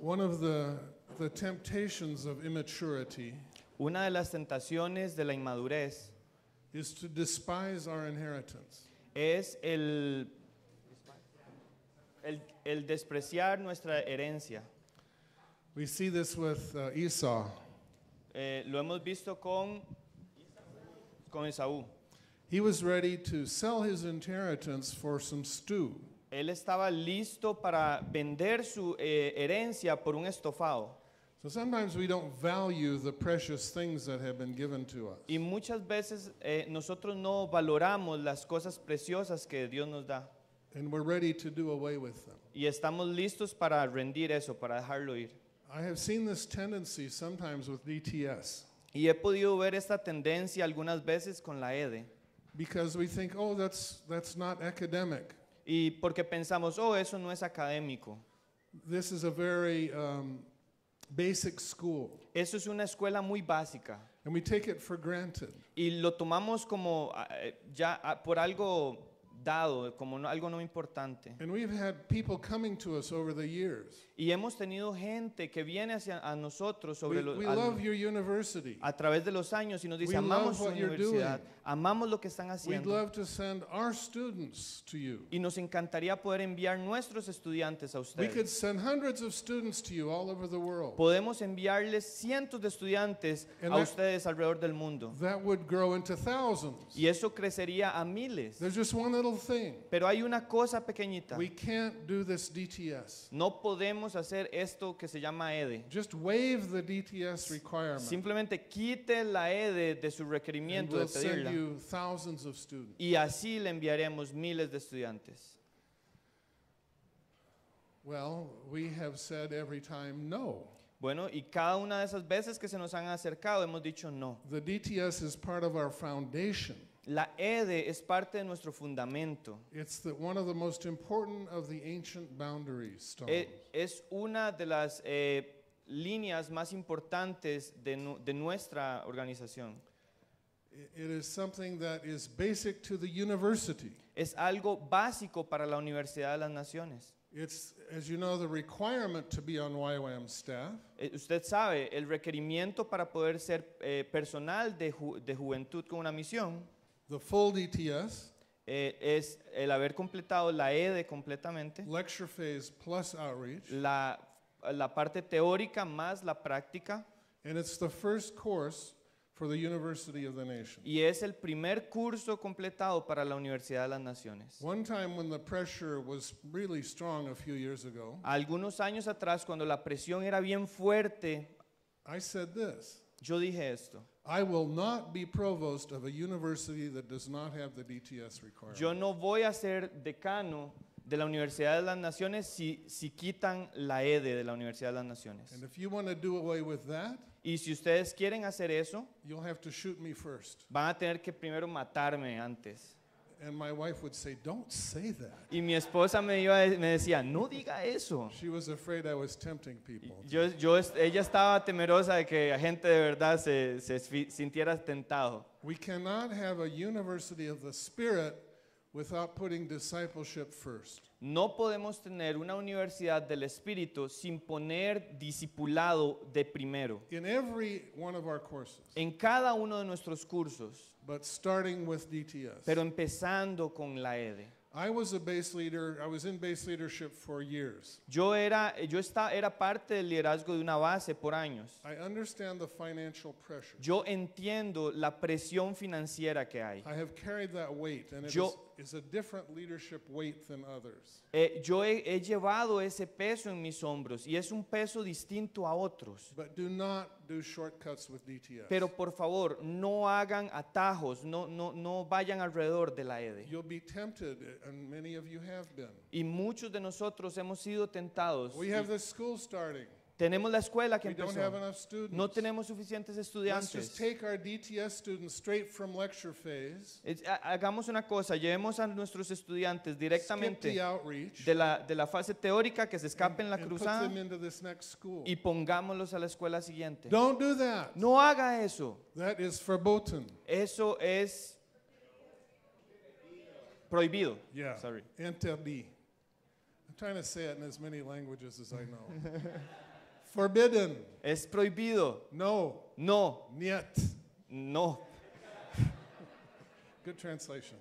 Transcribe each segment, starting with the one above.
One of the, the temptations of immaturity Una de las tentaciones de la inmadurez is to despise our inheritance. es el, el, el despreciar nuestra herencia. We see this with uh, Esau. Eh, lo hemos visto con, con Esaú. He was ready to sell his inheritance for some stew. Él estaba listo para vender su eh, herencia por un estofado. Y muchas veces eh, nosotros no valoramos las cosas preciosas que Dios nos da. Y estamos listos para rendir eso, para dejarlo ir. Y he podido ver esta tendencia algunas veces con la EDE. E. Because we think, oh, that's, that's not academic. Y porque pensamos, oh, eso no es académico. This um, basic Eso es una escuela muy básica. Y lo tomamos como ah, eh, ya ah, por algo dado como algo no importante. Y hemos tenido gente que viene hacia a nosotros sobre a través de los años y nos dice, amamos su universidad, amamos lo que están haciendo. Y nos encantaría poder enviar nuestros estudiantes a ustedes. Podemos enviarles cientos de estudiantes a ustedes alrededor del mundo. Y eso crecería a miles. Pero hay una cosa pequeñita. No podemos hacer esto que se llama EDE. E. Simplemente quite la EDE e de su requerimiento de pedirla. Y así le enviaremos miles de estudiantes. Bueno, y cada una de esas veces que se nos han acercado hemos dicho no. The DTS is part of our foundation. La EDE es parte de nuestro fundamento. Es una de las eh, líneas más importantes de, de nuestra organización. Es algo básico para la Universidad de las Naciones. usted sabe, el requerimiento para poder ser eh, personal de, de juventud con una misión The full DTS. Eh, es el haber completado la ED completamente. Lecture phase plus outreach. La, la parte teórica más la práctica. And it's the first course for the University of the Nation. Y es el primer curso completado para la Universidad de las Naciones. One time when the pressure was really strong a few years ago. Algunos años atrás cuando la presión era bien fuerte. I said this. Yo dije esto. Yo no voy a ser decano de la Universidad de las Naciones si, si quitan la EDE de la Universidad de las Naciones. Y si ustedes quieren hacer eso, van a tener que primero matarme antes. And my wife would say, "Don't say that." Y mi esposa me, iba, me decía, no diga eso. She was afraid I was tempting people. Yo, yo, ella estaba temerosa de que la gente de verdad se, se sintiera tentado. We cannot have a university of the spirit without putting discipleship first. No podemos tener una universidad del espíritu sin poner discipulado de primero. In every one of our courses. En cada uno de nuestros cursos but starting with DTS. pero empezando con la EDE. I was a base leader. I was in base leadership for years. Yo era, yo esta- era parte del liderazgo de una base por años. I understand the financial pressure. Yo entiendo la presión financiera que hay. I have carried that weight, and it Yo- has is a different leadership weight than others. Eh, yo he, he, llevado ese peso en mis hombros y es un peso distinto a otros. But do not do shortcuts with DTS. Pero por favor, no hagan atajos, no, no, no vayan alrededor de la EDE. You'll be tempted, eh, and many of you have been. Y muchos de nosotros hemos sido tentados. We have the school starting. Tenemos la escuela que empezó. No tenemos suficientes estudiantes. Hagamos una cosa, llevemos a nuestros estudiantes directamente de la, de la fase teórica que se escape en la cruzada y pongámoslos a la escuela siguiente. No haga eso. Eso es prohibido. Sorry. I'm trying to say it in as many languages as I know. Forbidden. Es prohibido. No. No. Niet. No. Good translation.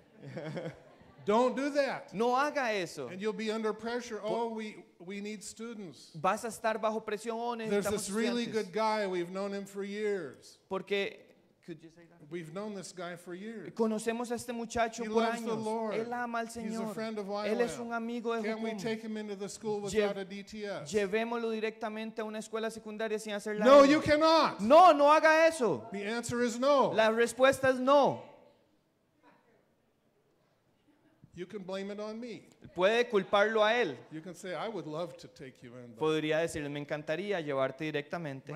Don't do that. No haga eso. And you'll be under pressure. Oh, we we need students. Vas a estar bajo presión. Oh, There's this really good guy. We've known him for years. Porque Could you say that? We've known this guy for years. Conocemos a este muchacho He por loves the Lord. Él ama al He's a Señor. friend of Él es un amigo de Can't we take him into the school without a DTS? Llevémoslo directamente a una escuela secundaria sin hacer la No, you cannot. No, no haga eso. The answer is no. La respuesta es no. Puede culparlo a él. Podría decirle, me encantaría llevarte directamente.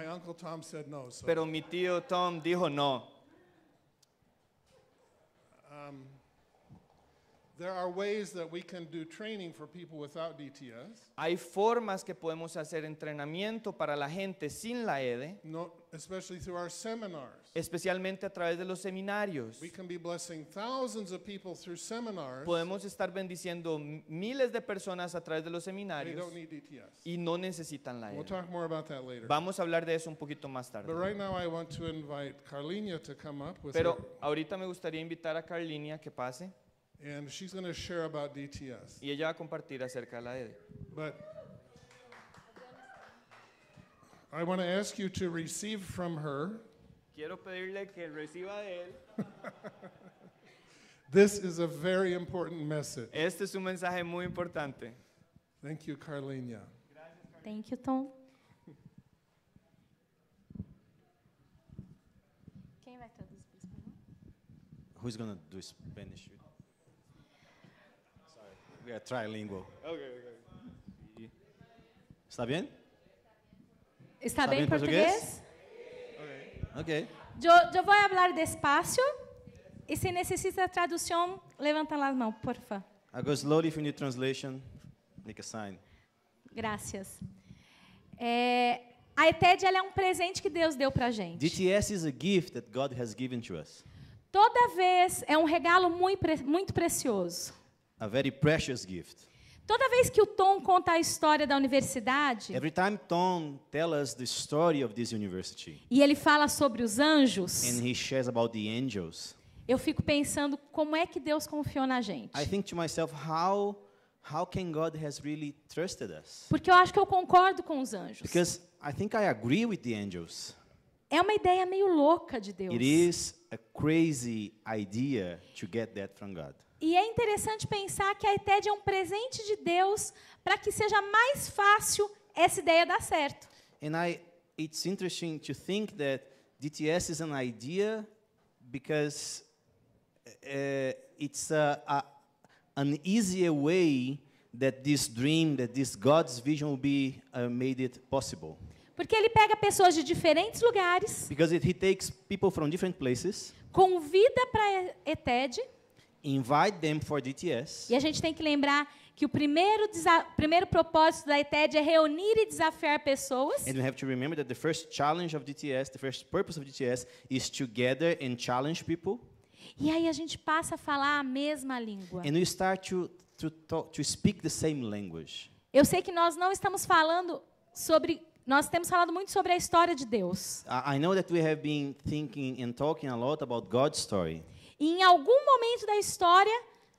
Pero mi tío Tom dijo no. um, hay formas que podemos hacer entrenamiento para la gente sin la EDE. E. No, Especialmente a través de los seminarios. Podemos estar bendiciendo miles de personas a través de los seminarios. Y no necesitan la EDE. E. Vamos a hablar de eso un poquito más tarde. Pero ahorita me gustaría invitar a Carlinia que pase. And she's going to share about DTS. Y ella va a compartir acerca de la But I want to ask you to receive from her. Quiero pedirle que reciba de él. this is a very important message. Este es un mensaje muy importante. Thank you, Carlina. Thank you, Tom. Who's gonna do Spanish? we é are trilingual. Okay, okay. Está bien? Está, bem, português? Okay. Ok. Eu, eu vou falar despacio e se necessita tradução, levanta a mão, por favor. I go slowly if you need translation. Make a sign. Graças. É, eh, a ETED é um presente que Deus deu para gente. DTS is a gift that God has given to us. Toda vez é um regalo muito, muito precioso. A very precious gift. Toda vez que o Tom conta a história da universidade, Every time Tom tells us the story of this university, e ele fala sobre os anjos, and he shares about the angels, eu fico pensando como é que Deus confiou na gente. I think to myself how how can God has really trusted us? Porque eu acho que eu concordo com os anjos. Because I think I agree with the angels. É uma ideia meio louca de Deus. It is a crazy idea to get that from God. E é interessante pensar que a ETED é um presente de Deus para que seja mais fácil essa ideia dar certo. And I, it's interesting to think that DTS is an idea because uh, it's a, a, an easier way that this dream, that this God's vision will be uh, made it possible. Porque ele pega pessoas de diferentes lugares. Because it, he takes people from different places. Convida para ETED. Invite them for DTS. E a gente tem que lembrar que o primeiro, primeiro propósito da ETED é reunir e desafiar pessoas. And we have to remember that the first challenge of DTS, the first purpose of DTS is to gather and challenge people. E aí a gente passa a falar a mesma língua. And we start to to talk, to speak the same language. Eu sei que nós não estamos falando sobre nós temos falado muito sobre a história de Deus. I know that we have been thinking and talking a lot about God's story. E em algum momento da história,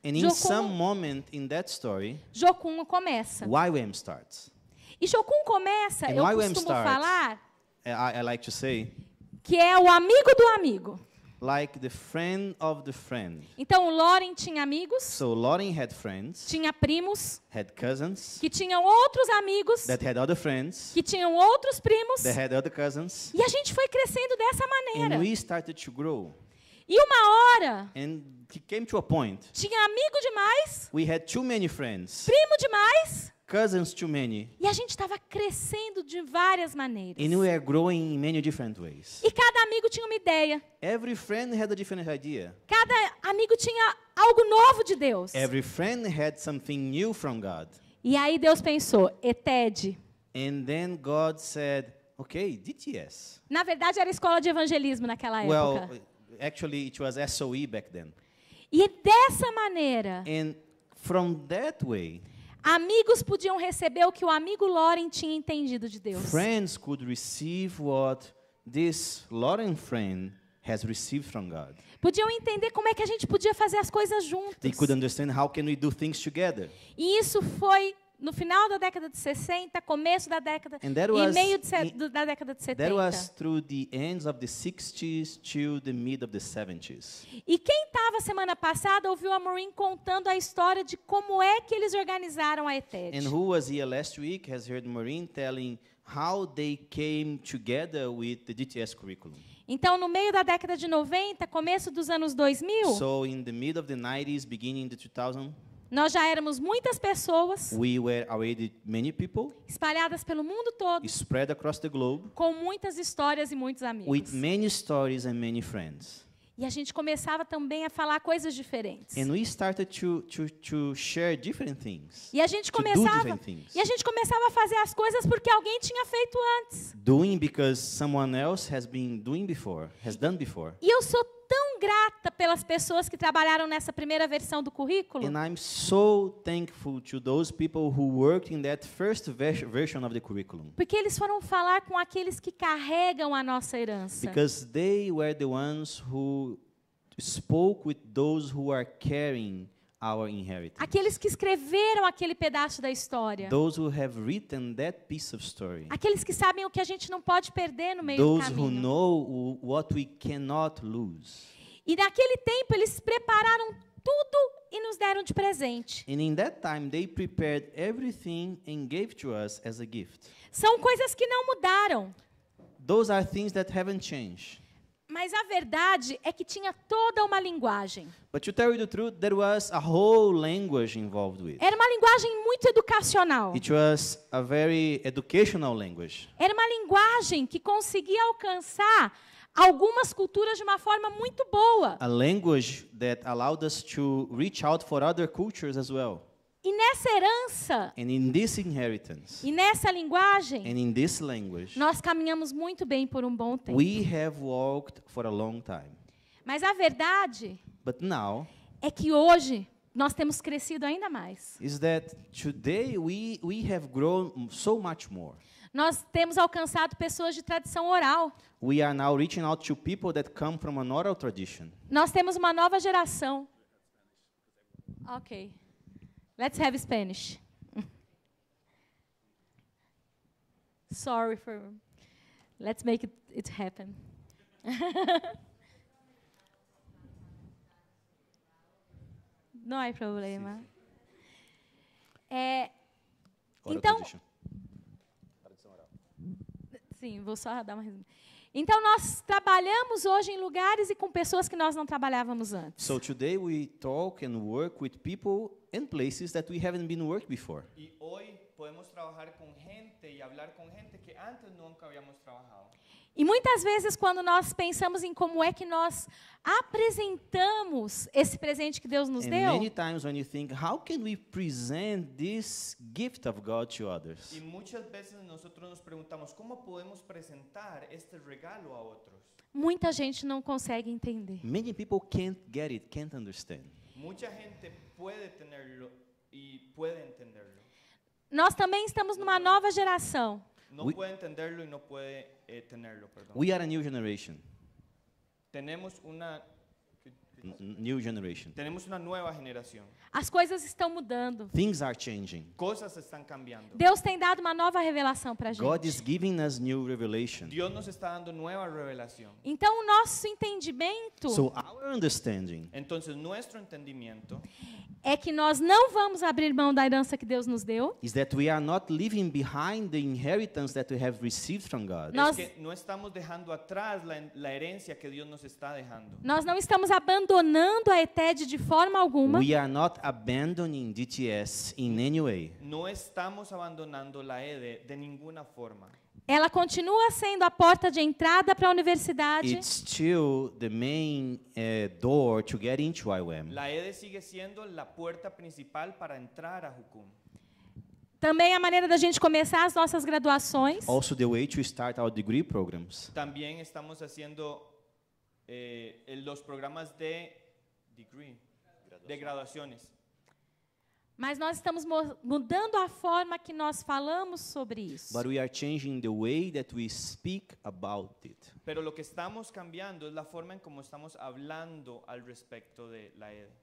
And in Jokun, some moment in that story, Jokun começa. YWAM starts. E Jokun começa, And eu YWAM costumo starts, falar, eh, I, I like to say, que é o amigo do amigo. Like the friend of the friend. Então o Loren tinha amigos. So Loren had friends. Tinha primos. Had cousins. Que tinham outros amigos. That had other friends. Que tinham outros primos. That had other cousins. E a gente foi crescendo dessa maneira. And we started to grow. E uma hora. And came to a point. Tinha amigo demais. We had too many friends. Primo demais. Cousins too many. E a gente estava crescendo de várias maneiras. And we are growing in many different ways. E cada amigo tinha uma ideia. Every friend had a different idea. Cada amigo tinha algo novo de Deus. Every friend had something new from God. E aí Deus pensou, Eted. And then God said, okay, DTS. Na verdade era escola de evangelismo naquela época. Well, actually it was SOE back then. E é dessa maneira, And from that way, amigos podiam receber o que o amigo Loren tinha entendido de Deus. friends could receive what this Loren friend has received from God. Podiam entender como é que a gente podia fazer as coisas juntos. They could understand how can we do things together. E isso foi no final da década de 60, começo da década e meio de, da década de 70. That was through the ends of the 60s to the mid of the 70s. E quem estava semana passada ouviu a Maureen contando a história de como é que eles organizaram a ETED. And who was here last week has heard Maureen telling how they came together with the DTS curriculum. Então, no meio da década de 90, começo dos anos 2000. So in the mid of the 90s, beginning the 2000 nós já éramos muitas pessoas. We were already many people. Espalhadas pelo mundo todo. Spread across the globe. Com muitas histórias e muitos amigos. With many stories and many friends. E a gente começava também a falar coisas diferentes. And we started to, to, to share different things. E a gente começava E a gente começava a fazer as coisas porque alguém tinha feito antes. Doing because someone else has been doing before, has done before. E eu sou tão grata pelas pessoas que trabalharam nessa primeira versão do currículo. And I'm so thankful to those people who worked in that first version of the curriculum. Porque eles foram falar com aqueles que carregam a nossa herança. Because they were the ones who spoke with those who are carrying Our inheritance. Aqueles que escreveram aquele pedaço da história. Those who have written that piece of story. Aqueles que sabem o que a gente não pode perder no meio Those do caminho. Those who know what we cannot lose. E naquele tempo eles prepararam tudo e nos deram de presente. Time, São coisas que não mudaram. Those are things that haven't changed. Mas a verdade é que tinha toda uma linguagem. Truth, Era uma linguagem muito educacional. Era uma linguagem que conseguia alcançar algumas culturas de uma forma muito boa. A language that allowed us to reach out for other cultures as well. E nessa herança, and in this inheritance, e nessa linguagem, and in this language, nós caminhamos muito bem por um bom tempo. We have walked for a long time. Mas a verdade But now, é que hoje nós temos crescido ainda mais. Is that today we we have grown so much more. Nós temos alcançado pessoas de tradição oral. We are now reaching out to people that come from an oral tradition. Nós temos uma nova geração. Ok. Let's have Spanish. Sorry for. Let's make it, it happen. Não há problema. É, então, tradition. Sim, vou só dar uma resumida. Então nós trabalhamos hoje em lugares e com pessoas que nós não trabalhávamos antes. So today we talk and work with people and places that we haven't been worked before. E hoje podemos trabalhar com gente e falar com gente que antes nunca havíamos trabalhado. E muitas vezes, quando nós pensamos em como é que nós apresentamos esse presente que Deus nos deu. Think, e muitas vezes nós nos perguntamos como podemos apresentar este regalo a outros. Muita gente não consegue entender. Many people can't get it, can't understand. Muita gente pode tenerlo e pode entenderlo. Nós também estamos numa nova geração. No puede entenderlo y no puede eh, tenerlo, perdón. We are a new generation. Tenemos una New generation. Tenemos una As coisas estão mudando. Things are changing. cambiando. Deus tem dado uma nova revelação para a gente. God is giving us new revelation. Deus nos está dando nova revelação Então o nosso entendimento So our understanding. Entonces é que nós não vamos abrir mão da herança que Deus nos deu. Is that we are not leaving behind the inheritance that we have received from God. Nós que não estamos deixando atrás a herança que Deus nos está deixando. Nós não estamos abandonando abandonando a ETED de forma alguma. We are not abandoning DTS in any way. Não estamos abandonando a ED de nenhuma forma. Ela continua sendo a porta de entrada para a universidade. It's still the main uh, door to get into IUM. La ED sigue sendo a porta principal para entrar a Hukum. Também a maneira da gente começar as nossas graduações. Also the way to start our degree programs. Também estamos fazendo eh, en los programas de degree, de graduaciones. Mas nós estamos mudando a forma que nós falamos sobre isso. But we are changing the way that we speak about it. Pero lo que estamos cambiando es la forma en como estamos hablando al respecto de la EDE.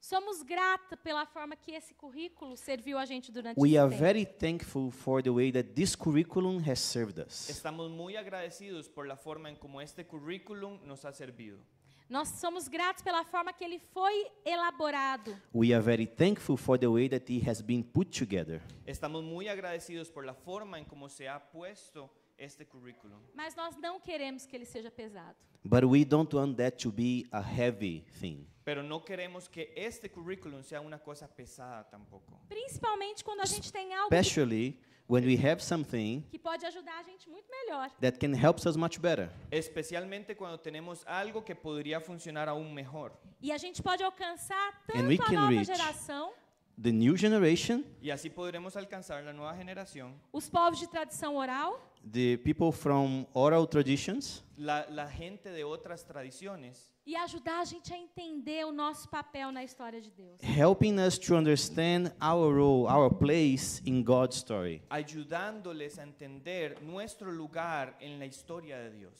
Somos grata pela forma que esse currículo serviu a gente durante We esse are tempo. very thankful for the way that this curriculum has served us. Estamos muito agradecidos por la forma en como este currículum nos ha servido. Nós somos gratos pela forma que ele foi elaborado. We are very thankful for the way that it has been put together. Estamos muito agradecidos por la forma en como se ha puesto este currículum. Mas nós não queremos que ele seja pesado. But we don't want that to be a heavy thing. Pero no queremos que este currículum seja uma coisa pesada tampouco. Principalmente quando a gente tem algo Especially when we have something que pode ajudar a gente muito melhor. that can help us much better. Especialmente quando temos algo que poderia funcionar aún melhor. E a gente pode alcançar tanto a nova geração the new generation. E assim poderemos alcançar a nova geração. Os povos de tradição oral the people from oral traditions la, la gente de outras tradições e ajudar a gente a entender o nosso papel na história de Deus. Helping us to understand our role, our place in God's story. Ajudándoles a entender nosso lugar na história de Deus.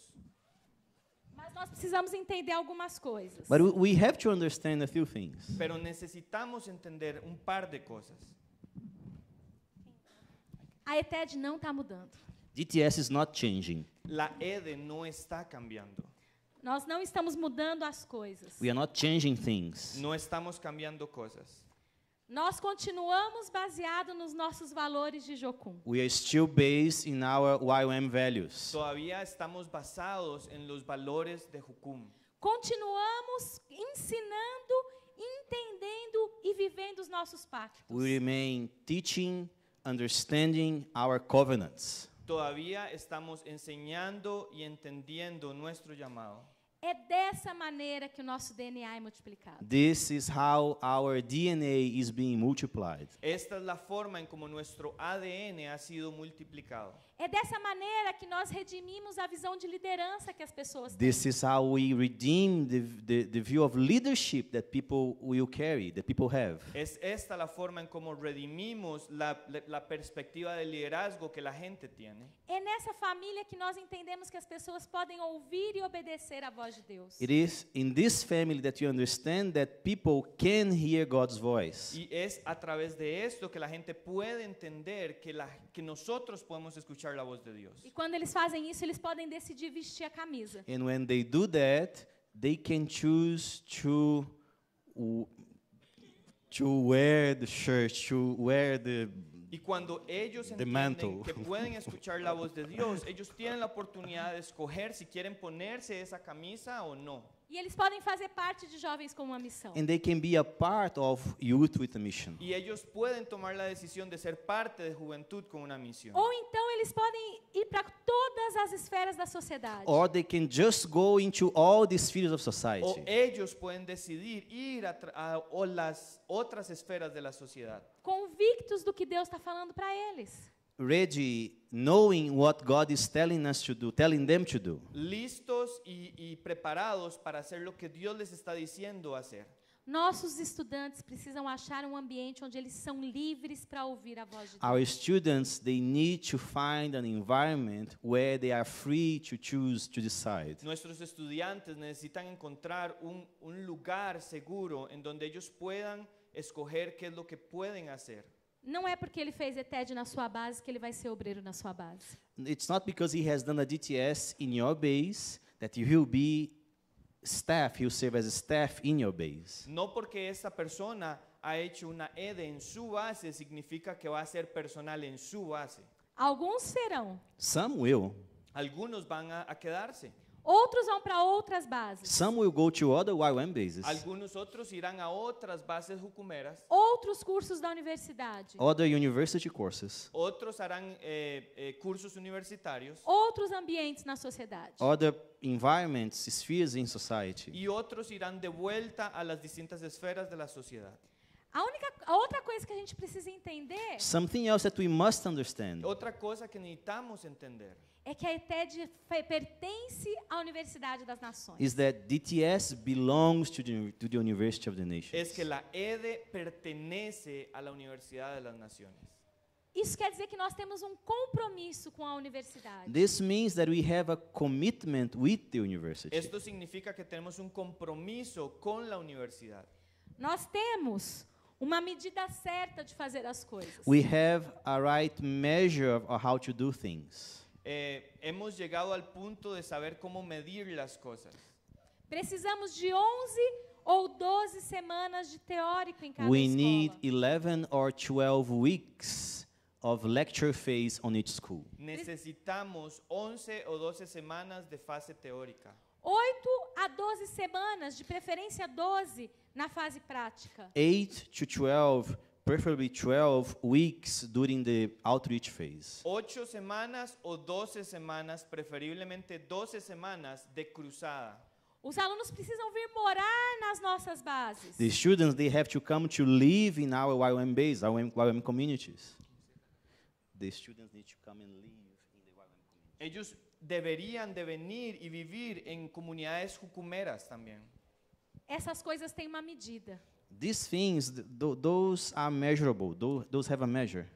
Mas nós precisamos entender algumas coisas. But we have to understand a few things. Pero necessitamos entender um par de coisas. A ETED não está mudando. DTS is not changing. La EDE não está cambiando. Nós não estamos mudando as coisas. We are not changing things. Não estamos cambiando coisas. Nós continuamos baseado nos nossos valores de Jocum. We are still based in our YOM values. Todavía estamos basados en los valores de Jocum. Continuamos ensinando, entendendo e vivendo os nossos pactos. We remain teaching, understanding our covenants. todavía estamos enseñando y entendiendo nuestro llamado. This is how our DNA is being multiplied. Esta es la forma en como nuestro ADN ha sido multiplicado. É dessa maneira que nós redimimos a visão de liderança que as pessoas têm. This is how we redeem the, the, the view of leadership that people will carry, that people have. Es esta la forma en como redimimos la, la, perspectiva de liderazgo que la gente tiene. É nessa família que nós entendemos que as pessoas podem ouvir e obedecer a voz de Deus. It is in this family that you understand that people can hear God's voice. E é a través de esto que la gente puede entender que la que nosotros podemos escuchar usar la voz de Dios. E quando eles fazem isso, eles podem decidir vestir a camisa. And when they do that, they can choose to to wear the shirt, to wear the Y cuando ellos The entienden mantle. que pueden escuchar la voz de Dios, ellos tienen la oportunidad de escoger si quieren ponerse esa camisa o no. E eles podem fazer parte de jovens com uma missão. and they can be a part of youth with a mission. Y ellos pueden tomar la decisión de ser parte de juventud con una misión. Ou então eles podem ir para todas as esferas da sociedade. Or they can just go into all the spheres of society. decidir ir a, a, a outras esferas da sociedade. Convictos do que Deus está falando para eles. Ready, knowing what God is telling us to do, telling them to do. Listos e preparados para fazer o que Deus les está dizendo a fazer. Nossos estudantes precisam achar um ambiente onde eles são livres para ouvir a voz de Deus. Our students they need to find an environment where they are free to choose to decide. encontrar um lugar seguro em onde eles puedan escolher qué que podem fazer. Não é porque ele fez ETED na sua base que ele vai ser obreiro na sua base. It's not because he has done a DTS in your base that he will be No porque esta persona ha hecho una ED en su base significa que va a ser personal en su base. Algunos serán Algunos van a quedarse. Outros vão para outras bases. Some will go to other YWAM bases. Alguns outros irão a outras bases rucumeras. Outros cursos da universidade. Other university courses. Outros serão eh, eh, cursos universitários. Outros ambientes na sociedade. Other environments, spheres in society. E outros irão de volta às distintas esferas da sociedade. A única a outra coisa que a gente precisa entender. Something else that we must understand. Outra coisa que necessitamos entender é que a ETED pertence à Universidade das Nações. Is that DTS belongs to the, to the University of the Nations. Es que la EDE pertenece a la Universidad de las Naciones. Isso quer dizer que nós temos um compromisso com a universidade. This means that we have a commitment with the university. Isso significa que temos um compromisso com a universidade. Nós temos uma medida certa de fazer as coisas. We have a right measure of how to do things eh, hemos llegado al punto de saber cómo medir las cosas. Precisamos de 11 ou 12 semanas de teórico em cada We escola. need 11 or 12 weeks of lecture phase on each school. Necesitamos 11 ou 12 semanas de fase teórica. 8 a 12 semanas, de preferência 12 na fase prática. 8 to 12 preferably 12 weeks during the outreach phase. semanas o 12 semanas, preferiblemente 12 semanas de cruzada. Os alunos precisam vir morar nas nossas bases. The students they have to come to live in our YWAM base, our YWAM communities. The students need to come and live in the YWAM Ellos de venir e viver em comunidades jucumeras também. Essas coisas têm uma medida. These things, those are measurable. Those have a measure.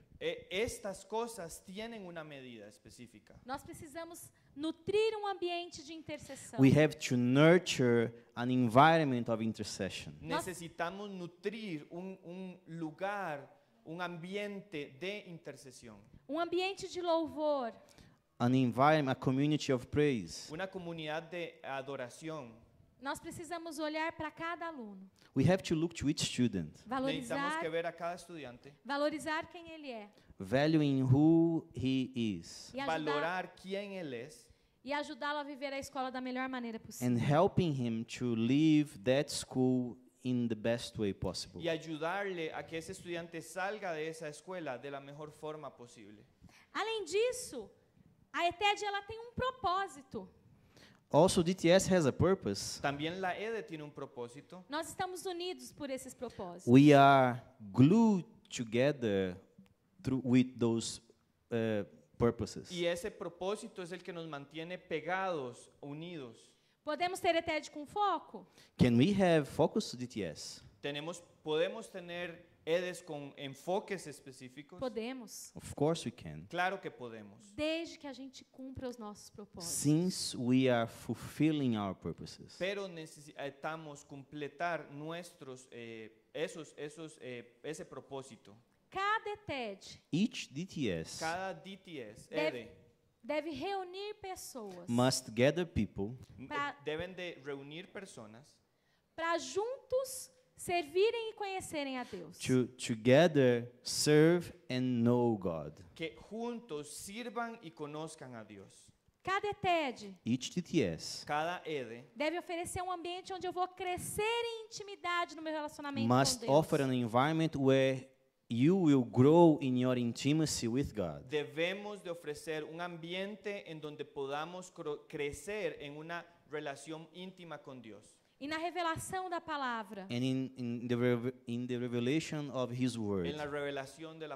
Estas coisas têm uma medida específica. Nós precisamos nutrir um ambiente de intercessão. We have to nurture an environment of intercession. Necessitamos nutrir um, um lugar, um ambiente de intercessão. Um ambiente de louvor. An environment, a community of praise. Uma comunidade de adoração. Nós precisamos olhar para cada aluno. We have to look to each student. Valorizar, valorizar quem ele é. Valuing who he is. E ajudar, Valorar quem ele é. E ajudá-lo a viver a escola da melhor maneira possível. And helping him to live that school in the best way possible. E ajudar-lhe a que esse estudante salga dessa escola da melhor forma possível. Além disso, a ETED ela tem um propósito. Also DTS has a purpose. También la EDE tiene un propósito. Nós estamos unidos por esses propósitos. We are glued together through, with those uh, purposes. E esse propósito es o que nos mantém pegados, unidos. Podemos ter ETED com foco? Can we have focus DTS? Tenemos, podemos ter eles com enfoques específicos? Podemos. Of course we can. Claro que podemos. Desde que a gente cumpra os nossos propósitos. Since we are fulfilling our purposes. Pero necesitamos completar nossos eh, esos esos eh, esse propósito. Cada TED. Each DTS. Cada DTS. Deve, deve reunir pessoas. Must gather people. Pra, eh, devem de reunir pessoas. Para juntos servirem e conhecerem a Deus. To together serve and know God. Que juntos sirvam e conozcam a Deus. Cada ETED, Each TTS, cada ED, deve oferecer um ambiente onde eu vou crescer em intimidade no meu relacionamento must com Deus. offer an environment where you will grow in your intimacy with God. Devemos de oferecer um ambiente em donde podamos crescer em uma relação íntima com Deus. E na revelação da palavra. And in, in, the, in the revelation of his word. En la revelación de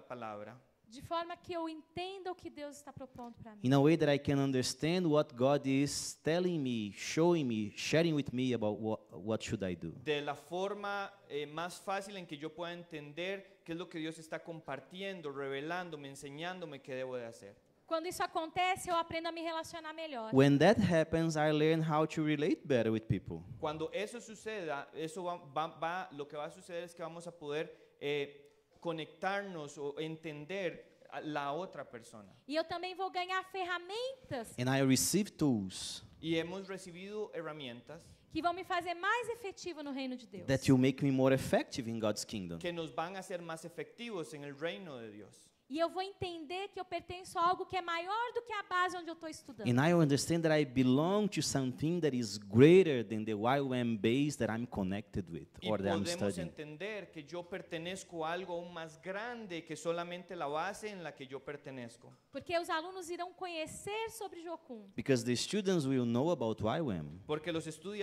De forma que eu entenda o que Deus está propondo para mim. In a way that I can understand what God is telling me, showing me, sharing with me about what, what should I do. De la forma eh, más fácil en que yo pueda entender qué es lo que Dios está compartiendo, revelándome, enseñándome qué debo de hacer. Quando isso acontece, eu aprendo a me relacionar melhor. When that happens, I learn how to relate better with people. Quando isso suceda, isso va, va, va, lo que va a suceder es que vamos a poder eh, conectarnos o entender la outra persona. E eu também vou ganhar ferramentas. And I receive tools. E hemos recibido herramientas que vão me fazer mais efetivo no reino de Deus. That will make me more effective in God's kingdom. Que nos vão a ser mais efectivos em el reino de Dios. E eu vou entender que eu pertenço a algo que é maior do que a base onde eu estou estudando. And I understand that I belong to something that is greater than the YWAM base that I'm connected with or that I'm studying. entender que eu pertenço a algo aún mais grande que solamente a base em la que eu pertenço. Porque os alunos irão conhecer sobre Jokun. Because the students will know about YWAM. Porque os, estudi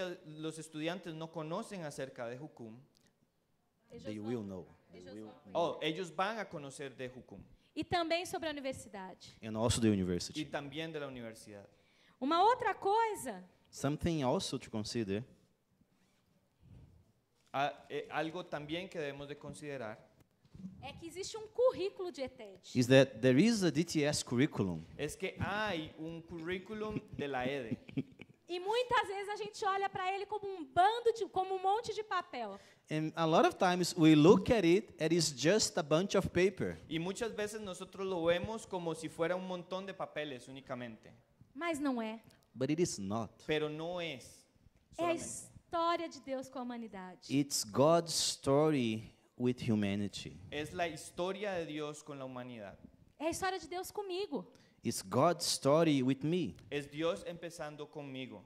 estudiantes não conhecem acerca de Jokun. They will know. Oh, ellos van a conhecer de Hukum. E também sobre a universidade. And also the university. E também da universidade. Uma outra coisa. Something also to consider. Ah, eh, algo também que devemos de considerar. É que existe um currículo de ETED. Is that there is a DTS curriculum. Es que há um currículo de la EDE. E muitas vezes a gente olha para ele como um bando de, como um monte de papel. And a lot of times we look at it and it's just a bunch of paper. Y muchas veces nosotros lo vemos como se fosse um montão de papéis únicamente. Mas não é. But it is not. Pero no es. É a história de Deus com a humanidade. It's God's story with humanity. Es la historia de Dios con la humanidad. É a história de Deus comigo. It's God's story with me. Es Dios empezando conmigo.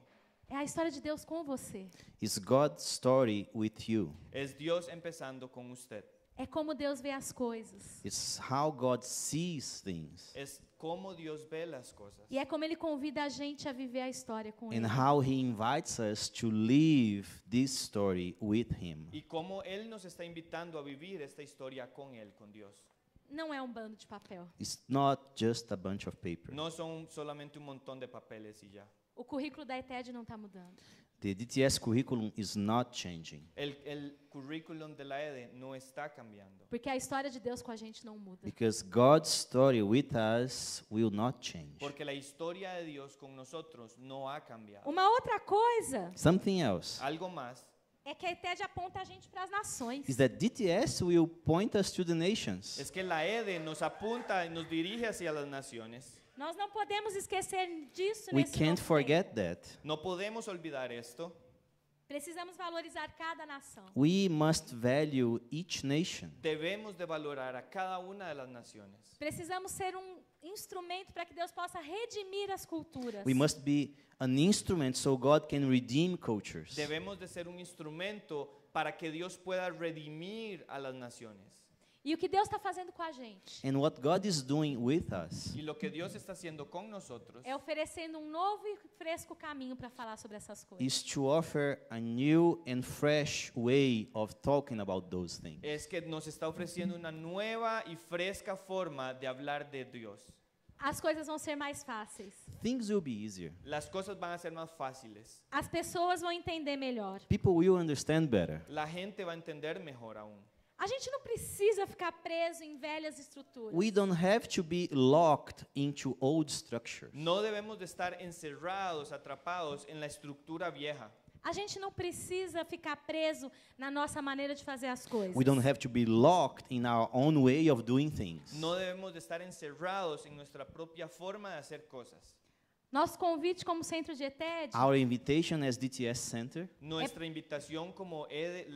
É a história de Deus com você. It's God's story with you. Es Dios empezando con usted. É como Deus vê as coisas. It's how God sees things. Es como Deus vê as coisas. E é como ele convida a gente a viver a história com And ele. And how he invites us to live this story with him. E como ele nos está invitando a viver esta história com ele, com Deus não é um bando de papel. It's not just a bunch of paper. No son solamente um montão de papéis e já. O currículo da ETED não está mudando. The DTS curriculum is not changing. El, el curriculum de la EDE no está cambiando. Porque a história de Deus com a gente não muda. Because God's story with us will not change. Porque a história de Deus com nosotros não ha cambiado. Uma outra coisa. Something else. Algo mais é que a ETED aponta a gente para as nações. Is that DTS will point us to the nations. Es que la EDE nos apunta e nos dirige hacia las naciones. Nós não podemos esquecer disso We can't momento. forget that. Não podemos olvidar isto. Precisamos valorizar cada nação. We must value each nation. Devemos de valorar a cada uma das nações. Precisamos ser um instrumento para que Deus possa redimir as culturas. We must be an instrument so God can redeem cultures. Debemos de ser un instrumento para que Dios pueda redimir a las naciones. E o que Deus está fazendo com a gente And what God is doing with us Y que Dios está haciendo con nosotros é oferecendo um novo e fresco caminho para falar sobre essas coisas. is to offer a new and fresh way of talking about those things. es que nos está ofreciendo una nueva y fresca forma de hablar de as coisas vão ser mais fáceis. Things will be easier. Las cosas van a ser más fáciles. As pessoas vão entender melhor. People will understand better. La gente va a entender mejor aún. A gente não precisa ficar preso em velhas estruturas. We don't have to be locked into old structures. Não devemos de estar encerrados, atrapados em la estrutura vieja. A gente não precisa ficar preso na nossa maneira de fazer as coisas. We don't have to be locked in our own way of doing things. estar encerrados em nossa própria forma de fazer coisas. Nosso convite como centro de ETED. Our invitation as DTS Center. é... como ED,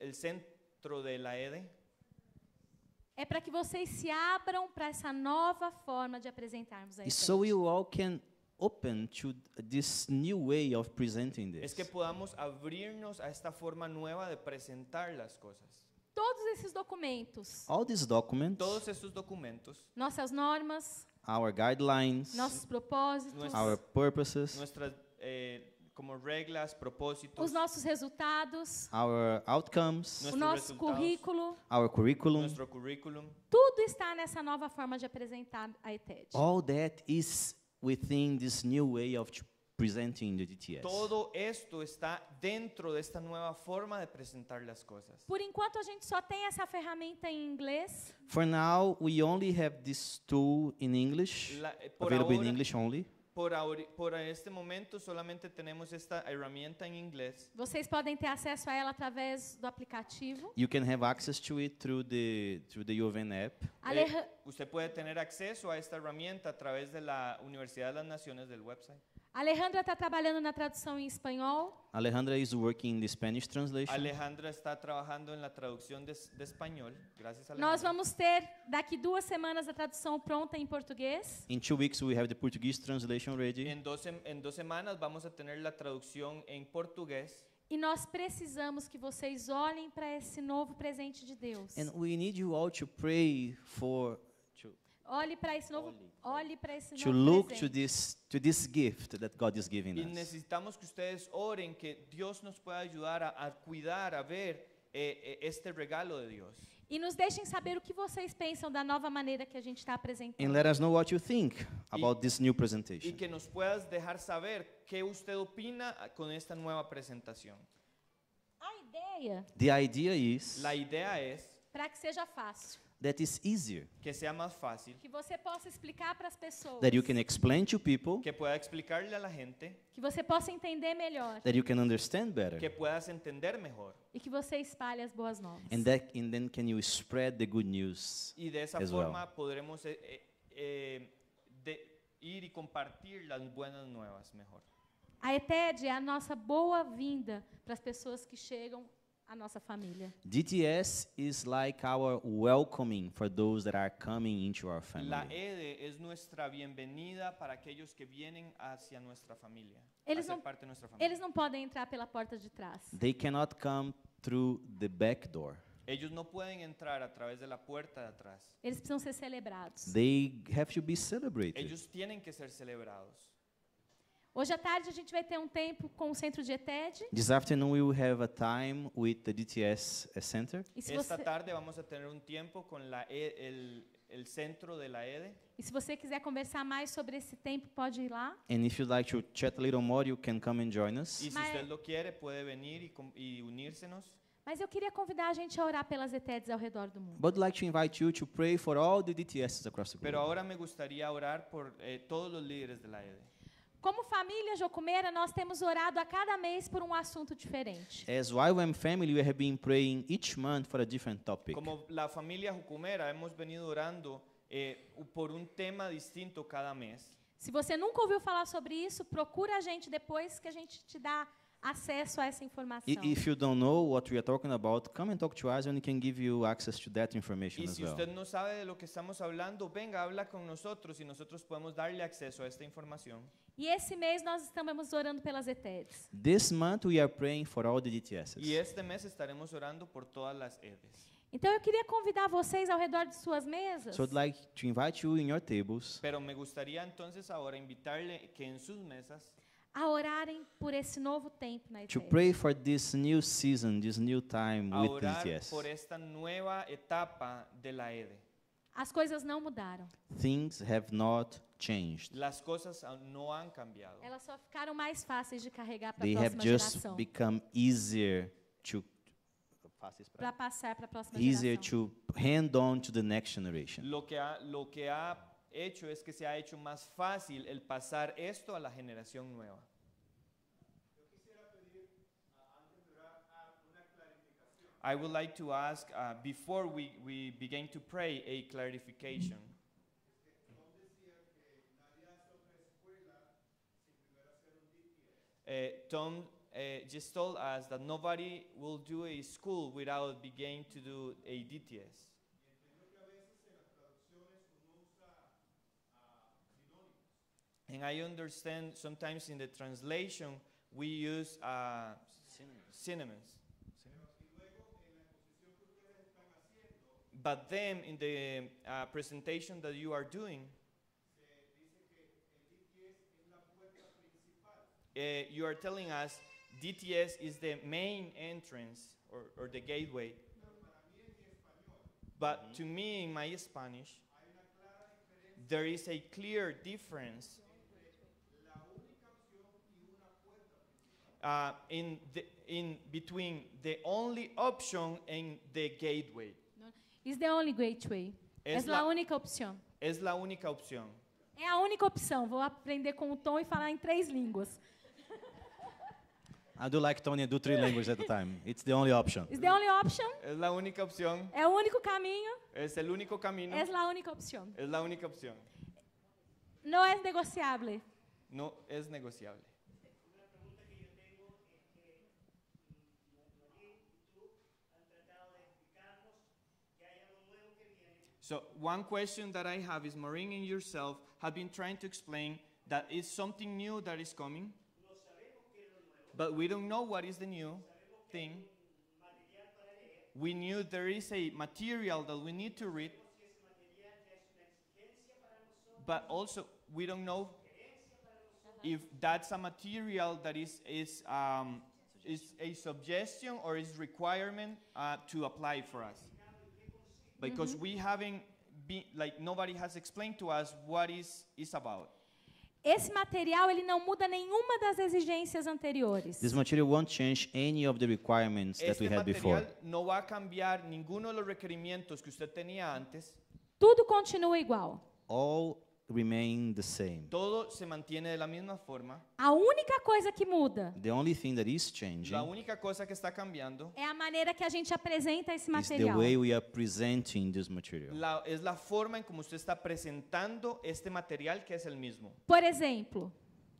el, centro de la É para que vocês se abram para essa nova forma de apresentarmos a ETED. So you all can open to this new way of presenting this. Es que podamos abrirnos a esta forma nueva de presentar las cosas. Todos esses documentos. All these documents. Todos esses documentos. Nossas normas. Our guidelines. Nossos propósitos. Nuestras, our purposes. Nuestras eh, como reglas, propósitos. Os nossos resultados. Our outcomes. O nosso currículo. Our curriculum. Tudo está nessa nova forma de apresentar a ETED. All that is within this new way of presenting the DTS. Todo esto está dentro de esta nueva forma de presentar las cosas. Por enquanto a gente só tem essa ferramenta em inglês. For now we only have this tool in English, La, eh, por available ahora, in English only. Por, por este momento, solamente tenemos esta herramienta en inglés. Vocês podem ter acesso a ela através do aplicativo. You can have access to it through the through app. Eh, usted puede tener acceso a esta herramienta a través de la Universidad de las Naciones del website. Alejandra está trabalhando na tradução em espanhol. Alejandra is working in the Spanish translation. Alejandra está trabalhando na tradução de, de Gracias, Nós vamos ter daqui duas semanas a tradução pronta em português. In two weeks we have the Portuguese translation ready. semanas vamos a tradução em português. E nós precisamos que vocês olhem para esse novo presente de Deus. And we need you all to pray for Olhe para esse novo, olhe para esse novo look presente. to this to this gift that God is giving Y us. necesitamos que vocês oren que Deus nos pueda ajudar a, a cuidar, a ver eh, eh este regalo de Deus. E nos deixem saber o que vocês pensam da nova maneira que a gente está apresentando. And let us know what you think about this new presentation. E que nos puedas deixar saber que você opina ah, com esta nova apresentação. A ideia The idea is para que seja fácil that is easier. Que seja mais fácil. Que você possa explicar para as pessoas. That you can explain to people. Que pueda explicarle a la gente. Que você possa entender melhor. That you can understand better. Que puedas entender mejor. E que você espalhe as boas novas. And that and then can you spread the good news. E dessa forma well. poderemos eh, eh, eh, de, ir e compartilhar as boas novas melhor. A ETED é a nossa boa-vinda para as pessoas que chegam a nossa família. DTS is like our welcoming for those that are coming into our family. La EDE es nuestra bienvenida para aquellos que vienen hacia nuestra familia. Eles não, parte nuestra familia. eles não podem entrar pela porta de trás. They cannot come through the back door. Ellos no pueden entrar a través de la puerta de atrás. Eles precisam ser celebrados. They have to be celebrated. Ellos tienen que ser celebrados. Hoje à tarde a gente vai ter um tempo com o centro de ETED. This afternoon we will have a time with the DTS eh, Center. Esta tarde vamos a ter um tempo com la el, el centro de la EDE. E se você quiser conversar mais sobre esse tempo, pode ir lá. And if you'd like to chat a little more, you can come and join us. E se você lo quiere, pode venir e, e unir nos Mas eu queria convidar a gente a orar pelas ETEDs ao redor do mundo. But like to invite you to pray for all the DTSs across the globe. Pero ahora me gustaría orar por eh, todos los líderes de la EDE. Como família Jocumeira, nós temos orado a cada mês por um assunto diferente. As YWAM family, we have been praying each month for a different topic. Como la familia Jocumeira, hemos venido orando eh, por um tema distinto cada mês. Se você nunca ouviu falar sobre isso, procura a gente depois que a gente te dá acesso a essa informação. If you don't know what we are talking about, come and talk to us and we can give you access to that information e as si well. usted no sabe de lo que estamos hablando, venga, habla con nosotros y nosotros podemos darle acceso a esta información. E esse mês nós estamos orando pelas ETEDs. This month we are praying for all the DTSs. E este mês estaremos orando por todas as EDs. Então eu queria convidar vocês ao redor de suas mesas. So I'd like to invite you in your tables. Pero me gustaría entonces ahora invitarle que en sus mesas a orarem por esse novo tempo na igreja. To pray for this new season, this new time a orar BTS. por esta nova etapa de la EDE. As coisas não mudaram. Things have not changed. As coisas não han cambiado. Elas só ficaram mais fáceis de carregar para a próxima geração. They have just become easier to para passar para a próxima geração. Easier to hand on to the next generation. Lo que ha, lo que ha hecho es que se ha hecho más fácil el pasar esto a la generación nueva. I would like to ask, uh, before we, we begin to pray, a clarification. Uh, Tom uh, just told us that nobody will do a school without beginning to do a DTS. And I understand sometimes in the translation we use uh, cinnamons. But then in the uh, presentation that you are doing, uh, you are telling us DTS is the main entrance or, or the gateway. But mm-hmm. to me, in my Spanish, there is a clear difference uh, in, the, in between the only option and the gateway. Is the only gateway. única única É a única opção. Vou aprender com o Tom e falar em três línguas. I do like Tony do three languages at a time. It's the only option. It's the only option. única opção. É o único caminho. É el único única opção. Es la única So one question that I have is, Maureen and yourself have been trying to explain that it's something new that is coming, but we don't know what is the new thing. We knew there is a material that we need to read, but also we don't know if that's a material that is, is, um, is a suggestion or is requirement uh, to apply for us. because uhum. we haven't been like nobody has explained to us what is is about. Esse material ele não muda nenhuma das exigências anteriores. This material won't change any of the requirements that we had before. no va a cambiar ninguno de que você tinha antes. Tudo continua igual. All remain the same. Todo se mantiene de la misma forma. A única coisa que muda The only thing that is changing La única cosa que está cambiando é a maneira que a gente apresenta esse is the way we are presenting this material. la- es la forma en como usted está presentando este material que es el mismo. Por exemplo,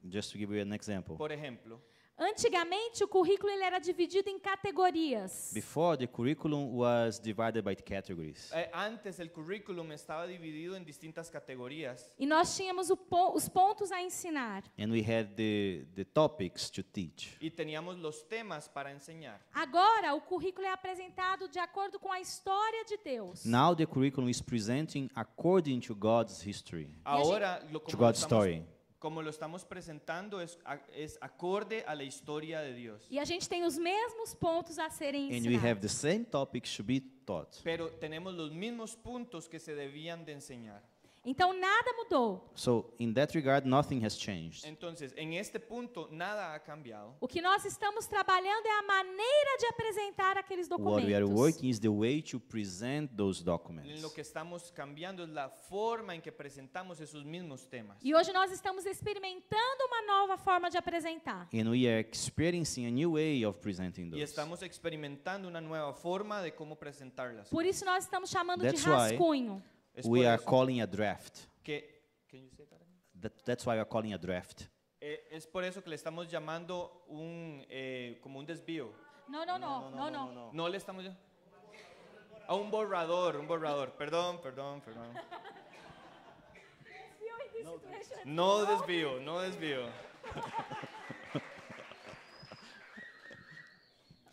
Just to give you an example. Por ejemplo, Antigamente o currículo ele era dividido em categorias. Before the curriculum was divided by categories. Eh, antes o currículo estava dividido em distintas categorias. E nós tínhamos o po- os pontos a ensinar. And we had the the topics to teach. E teníamos os temas para ensinar. Agora o currículo é apresentado de acordo com a história de Deus. Now the curriculum is presenting according to God's history. Agora lo, como To God's story como lo estamos presentando es, es acorde a la historia de Dios. E a gente tem os mesmos pontos a serem and we have the ensinados. same topics should be taught. Pero tenemos los mismos puntos que se debían de enseñar. Então nada mudou. So in that regard nothing has changed. Entonces, en este punto nada ha cambiado. O que nós estamos trabalhando é a maneira de apresentar aqueles documentos. What we are working is the way to present those documents. Lo que estamos cambiando é a forma em que apresentamos esses mismos temas. E hoje nós estamos experimentando uma nova forma de apresentar. And we are experiencing a new way of presenting those. E estamos experimentando uma nova forma de como apresentá-las. Por isso nós estamos chamando That's de rascunho. Why we are calling a draft. Que, can you say that that, that's why we are calling a draft. Eh, es por eso que le estamos llamando un, eh, como un desvío. No, no, no, no, no. No, le estamos a un borrador, un borrador. Perdón, perdón, perdón. No desvío, no desvío.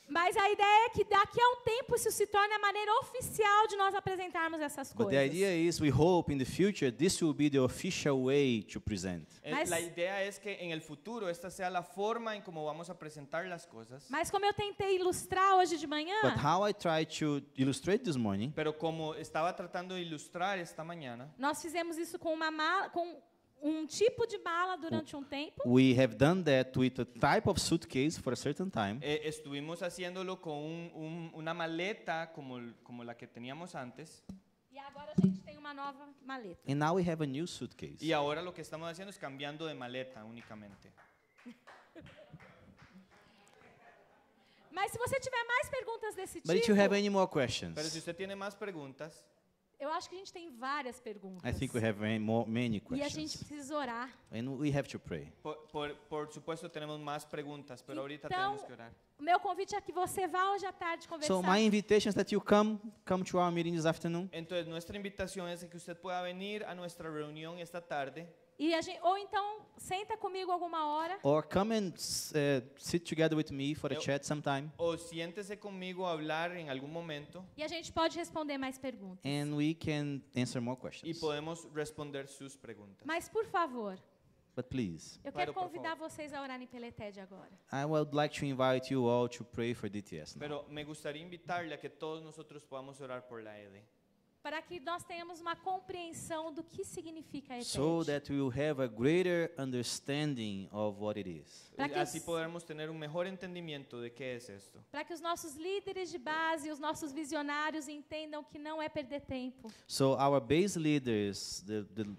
Mas a ideia é que daqui a um tempo isso se torne a maneira oficial de nós apresentarmos essas But the coisas. idea is we hope in the future this will be the official way to present. Eh, Mas- la idea es que en el futuro esta sea la forma en como vamos a presentar las cosas. Mas como eu tentei ilustrar hoje de manhã, But how I try to illustrate this morning Pero como estaba tratando de ilustrar esta mañana, nós fizemos isso com uma mala, com um tipo de mala durante um tempo. We have done that with a type of suitcase for a certain time. Eh, estuvimos haciéndolo con un, un, una maleta como, como la que teníamos antes. E agora a gente tem uma nova maleta. And now we have a new suitcase. E agora o que estamos haciendo es cambiando de maleta unicamente. Mas se você tiver mais perguntas desse But if you tipo, have tipo, any more questions, pero si usted tiene más preguntas, eu acho que a gente tem várias perguntas. I think we have many questions. E a gente precisa orar. And we have to pray. Por, por, por supuesto, temos mais perguntas, mas ahorita temos então, que orar. Meu convite é que você vá hoje à tarde conversar. So my invitation is that you come come to our meeting this afternoon. Então, nossa invitação é que você possa vir à nossa reunião esta tarde. E gente, ou então senta comigo alguma hora. Or come and uh, sit together with me for a Eu, chat sometime. Ou comigo a falar em algum momento. E a gente pode responder mais perguntas. And we can answer more questions. E podemos responder suas perguntas. Mas por favor, But please. Eu quero convidar vocês a orarem pela ETED agora. I would like to invite you all to pray for DTS. Now. Pero me gustaría invitarle a que todos nosotros podamos orar por la para que nós tenhamos uma compreensão do que significa eternidade. So that we will have a greater understanding of what it is. Para que assim podermos ter um melhor entendimento de que é isso, Para que os nossos líderes de base, os nossos visionários entendam que não é perder tempo. So our base leaders, the, the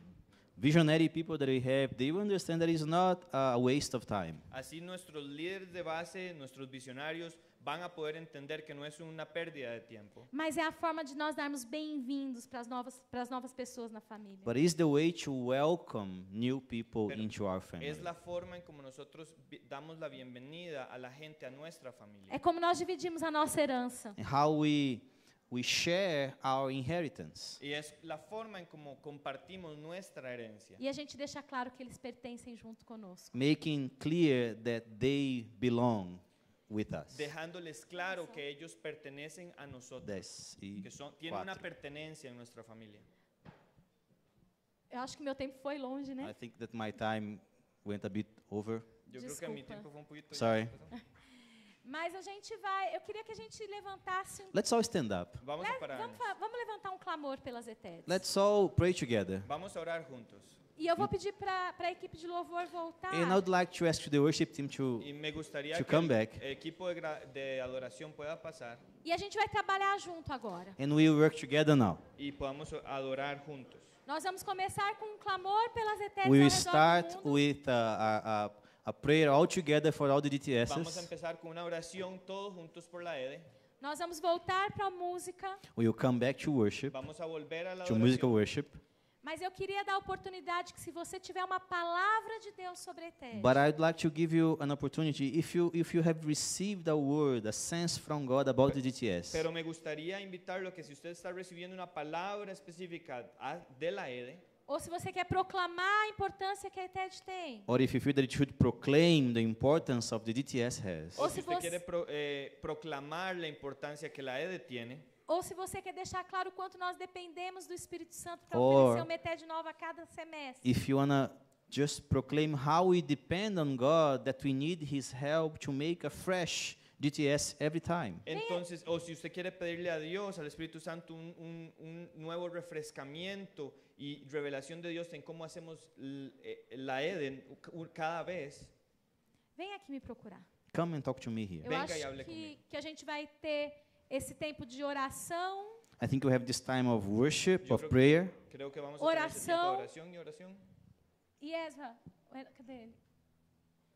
visionary people that we have, they will understand that it's not a waste of time. Assim nossos líderes de base, nossos visionários van a poder entender que não é uma perda de tempo. Mas é a forma de nós darmos bem-vindos para as novas para as novas pessoas na família. But it's the way to welcome new people Pero into our family. Es la forma en como nosotros damos la bienvenida a la gente a nuestra familia. É como nós dividimos a nossa herança. And how we we share our inheritance. E é a forma em como compartimos nossa herança. E a gente deixa claro que eles pertencem junto conosco. Making clear that they belong with us. dejándoles claro que ellos pertenecen a nosotros, que son, tienen una cuatro. pertenencia en nuestra familia. Eu acho que meu tempo foi longe, né? I né? think that my time went a bit over. que Sorry. Mas a gente vai. Eu queria que a gente levantasse um. Let's all stand up. Vamos Le- parar. vamos, vamos levantar um clamor pelas ETEDs. Let's all pray together. Vamos orar juntos. E eu vou pedir para a equipe de louvor voltar. And I would like to ask the worship team to, y me gustaría to come back. el equipo de adoração de adoración pueda pasar E a gente vai trabalhar junto agora. And we will work together now. y podamos adorar juntos. Nós vamos começar com um clamor pelas eternas We will start with uh, a, a, a prayer all together for all the Vamos começar com uma oração todos juntos por la EDE. Nós vamos voltar para a música. We will come back to worship, Vamos a volver a la to musical adoración. worship. Mas eu queria dar a oportunidade que se você tiver uma palavra de Deus sobre a tese. But I'd like to give you an opportunity if you if you have received a word, a sense from God about the DTS. Pero me gustaría invitarlo que si usted está recibiendo una palabra específica de la EDE, ou se você quer proclamar a importância que a ETED tem. Or if you feel that it should proclaim the importance of the DTS has. Ou se, você quer eh, proclamar a importância que a EDE tem ou se você quer deixar claro quanto nós dependemos do Espírito Santo para oferecer o meté de nova a cada semestre. If you wanna just proclaim how we depend on God, that we need His help to make a fresh DTS every time. Entonces, o si usted quiere pedirle a Dios, al Espíritu Santo, un, un, un nuevo refrescamiento y revelación de Dios en cómo hacemos eh, la Eden cada vez. Venha aqui me procurar. Come and talk to me here. Eu Venga acho e hable que, que a gente vai ter esse tempo de oração. I think we have this time of worship, of prayer. oração. oração e oração. E Ezra, eh, cadê ele?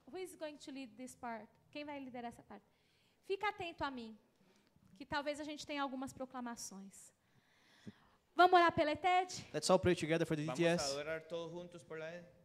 Who is going to lead this part? Quem vai liderar essa parte? Fica atento a mim, que talvez a gente tenha algumas proclamações. Vamos orar pela ETED? Let's all pray together for the DTS. Vamos orar todos juntos por ETED.